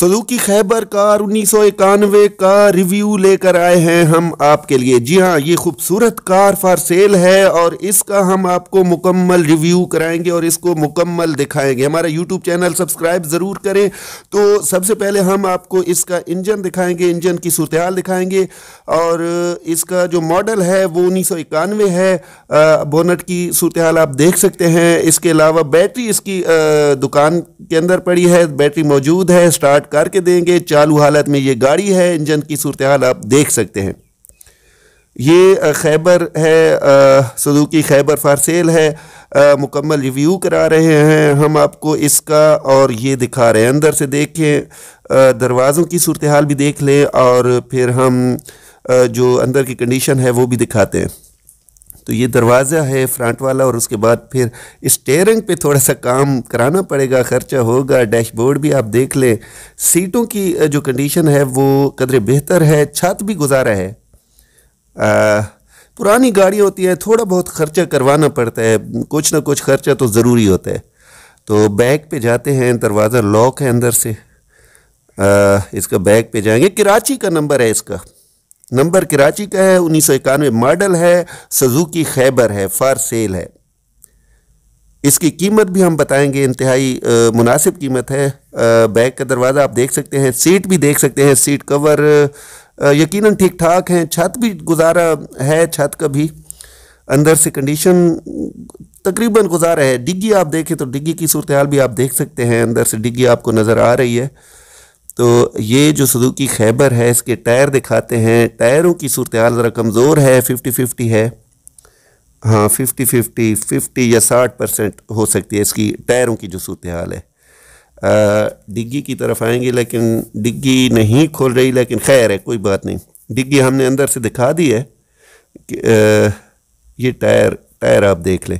सलूकी Khyber car उन्नीस सौ इक्यानवे का रिव्यू लेकर आए हैं हम आपके लिए जी हाँ ये खूबसूरत कार फॉर सेल है और इसका हम आपको मुकम्मल रिव्यू कराएंगे और इसको मुकम्मल दिखाएंगे हमारा यूट्यूब चैनल सब्सक्राइब ज़रूर करें तो सबसे पहले हम आपको इसका इंजन दिखाएंगे इंजन की सूरत दिखाएंगे और इसका जो मॉडल है वो उन्नीस सौ इक्यानवे है बोनट की सूरत आप देख सकते हैं इसके अलावा बैटरी इसकी दुकान के अंदर पड़ी है बैटरी मौजूद है स्टार्ट करके देंगे चालू हालत में ये गाड़ी है इंजन की सूरत हाल आप देख सकते हैं ये खैबर है सदूकी खैबर फारसेल है आ, मुकम्मल रिव्यू करा रहे हैं हम आपको इसका और ये दिखा रहे हैं अंदर से देखें दरवाज़ों की सूरत हाल भी देख लें और फिर हम आ, जो अंदर की कंडीशन है वो भी दिखाते हैं तो ये दरवाज़ा है फ्रंट वाला और उसके बाद फिर स्टेयरिंग पे थोड़ा सा काम कराना पड़ेगा ख़र्चा होगा डैशबोर्ड भी आप देख लें सीटों की जो कंडीशन है वो कदर बेहतर है छत भी गुजारा है आ, पुरानी गाड़ी होती है थोड़ा बहुत ख़र्चा करवाना पड़ता है कुछ ना कुछ ख़र्चा तो ज़रूरी होता है तो बैग पर जाते हैं दरवाज़ा लॉक है अंदर से आ, इसका बैग पे जाएंगे कराची का नंबर है इसका नंबर कराची का है उन्नीस सौ इक्यानवे मॉडल है सजुकी खैबर है फार सेल है इसकी कीमत भी हम बताएंगे इंतहाई मुनासिब कीमत है बैग का दरवाज़ा आप देख सकते हैं सीट भी देख सकते हैं सीट कवर यकीनन ठीक ठाक हैं छत भी गुजारा है छत का भी अंदर से कंडीशन तकरीबन गुजारा है डिग्गी आप देखें तो डिग्गी की सूरत हाल भी आप देख सकते हैं अंदर से डिग्गी आपको नज़र आ रही है तो ये जो सदुकी खैबर है इसके टायर दिखाते हैं टायरों की सूरत हाल ज़रा कमज़ोर है फिफ्टी फिफ्टी है हाँ फिफ्टी फिफ्टी फिफ्टी या साठ परसेंट हो सकती है इसकी टायरों की जो सूरत हाल है डिग्गी की तरफ आएंगे लेकिन डिग्गी नहीं खोल रही लेकिन खैर है कोई बात नहीं डिग्गी हमने अंदर से दिखा दी है आ, ये टायर टायर आप देख लें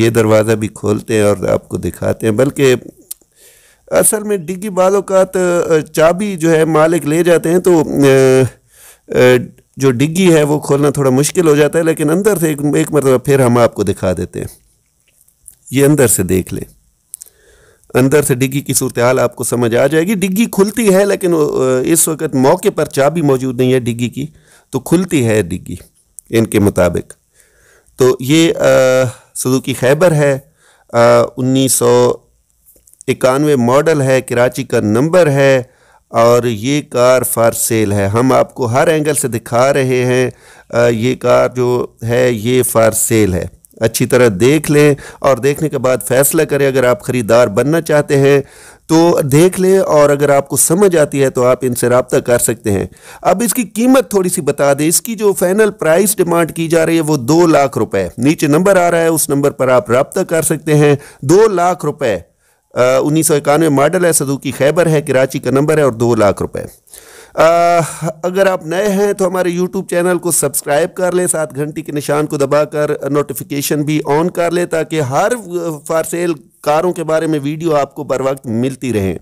ये दरवाज़ा भी खोलते हैं और आपको दिखाते हैं बल्कि असल में डिग्गी बालोकात तो, चाबी जो है मालिक ले जाते हैं तो जो डिग्गी है वो खोलना थोड़ा मुश्किल हो जाता है लेकिन अंदर से एक, एक मरतबा फिर हम आपको दिखा देते हैं ये अंदर से देख लें अंदर से डिग्गी की सूरत हाल आपको समझ आ जाएगी डिग्गी खुलती है लेकिन इस वक्त मौके पर चाबी मौजूद नहीं है डिग्गी की तो खुलती है डिग्गी इनके मुताबिक तो ये सदूकी खैबर है उन्नीस सौ इक्यानवे मॉडल है कराची का नंबर है और ये कार फॉर सेल है हम आपको हर एंगल से दिखा रहे हैं ये कार जो है ये फॉर सेल है अच्छी तरह देख लें और देखने के बाद फ़ैसला करें अगर आप ख़रीदार बनना चाहते हैं तो देख लें और अगर आपको समझ आती है तो आप इनसे रबता कर सकते हैं अब इसकी कीमत थोड़ी सी बता दें इसकी जो फाइनल प्राइस डिमांड की जा रही है वो दो लाख रुपए नीचे नंबर आ रहा है उस नंबर पर आप रबता कर सकते हैं दो लाख रुपये उन्नीस सौ इक्यानवे मॉडल है सदू की खैबर है कराची का नंबर है और दो लाख रुपए अगर आप नए हैं तो हमारे यूट्यूब चैनल को सब्सक्राइब कर लें साथ घंटी के निशान को दबाकर नोटिफिकेशन भी ऑन कर लें ताकि हर फारसेल कारों के बारे में वीडियो आपको बर वक्त मिलती रहे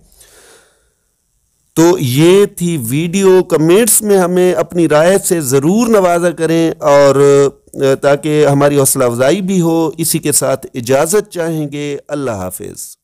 तो ये थी वीडियो कमेंट्स में हमें अपनी राय से ज़रूर नवाजा करें और ताकि हमारी हौसला अफजाई भी हो इसी के साथ इजाज़त चाहेंगे अल्लाह हाफिज़